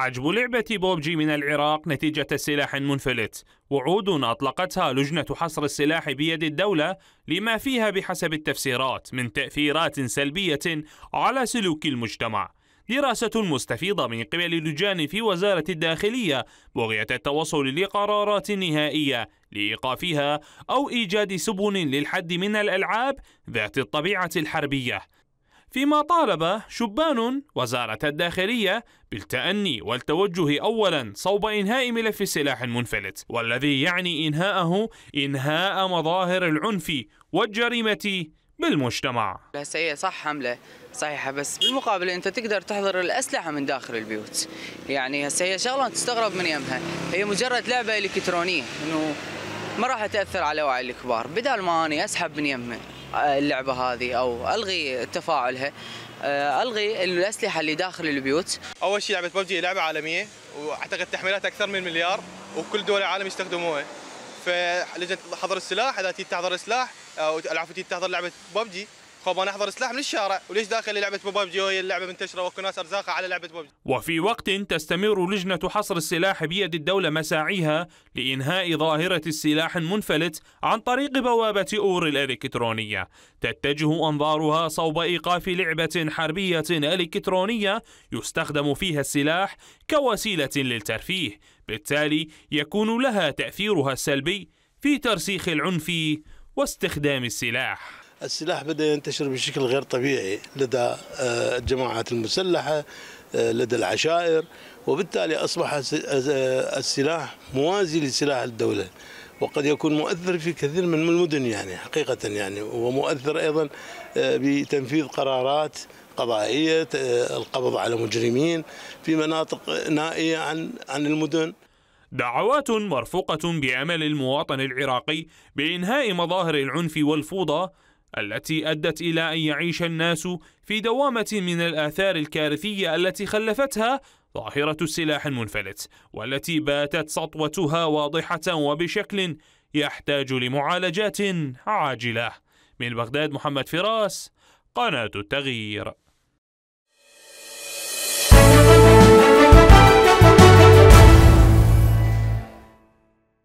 حجب لعبة بوبجي من العراق نتيجة سلاح منفلت وعود أطلقتها لجنة حصر السلاح بيد الدولة لما فيها بحسب التفسيرات من تأثيرات سلبية على سلوك المجتمع دراسة مستفيضة من قبل لجان في وزارة الداخلية بغية التوصل لقرارات نهائية لإيقافها أو إيجاد سبل للحد من الألعاب ذات الطبيعة الحربية فيما طالب شبان وزارة الداخلية بالتأني والتوجه أولا صوب إنهاء ملف سلاح المنفلت والذي يعني إنهاءه إنهاء مظاهر العنف والجريمة بالمجتمع بس هي صح حملة صحيحة بس بالمقابل أنت تقدر تحضر الأسلحة من داخل البيوت يعني هسه هي شغلة تستغرب من يمها هي مجرد لعبة إلكترونية إنه ما راح تأثر على وعي الكبار بدل ما أنا أسحب من يمها اللعبه هذه او الغي تفاعلها آه، الغي الاسلحه اللي داخل البيوت اول شيء لعبه ببجي لعبه عالميه واعتقد تحميلاتها اكثر من مليار وكل دول العالم يستخدموها فلجنه حظر السلاح اذا تريد تحظر السلاح آه، او العفو تريد تحظر لعبه ببجي خب انا احضر سلاح من الشارع وليش داخل لعبه ببجي وهي اللعبه منتشره واكو ناس ارزاقها على لعبه ببجي وفي وقت تستمر لجنه حصر السلاح بيد الدوله مساعيها لانهاء ظاهره السلاح المنفلت عن طريق بوابه اور الالكترونيه تتجه انظارها صوب ايقاف لعبه حربيه الكترونيه يستخدم فيها السلاح كوسيله للترفيه بالتالي يكون لها تاثيرها السلبي في ترسيخ العنف واستخدام السلاح السلاح بدا ينتشر بشكل غير طبيعي لدى آه، الجماعات المسلحه آه، لدى العشائر وبالتالي اصبح آه، السلاح موازي لسلاح الدوله وقد يكون مؤثر في كثير من المدن يعني حقيقه يعني ومؤثر ايضا بتنفيذ قرارات قضائيه القبض على مجرمين في مناطق نائيه عن عن المدن دعوات مرفوقة بأمل المواطن العراقي بإنهاء مظاهر العنف والفوضى التي أدت إلى أن يعيش الناس في دوامة من الآثار الكارثية التي خلفتها ظاهرة السلاح المنفلت والتي باتت سطوتها واضحة وبشكل يحتاج لمعالجات عاجلة من بغداد محمد فراس قناة التغيير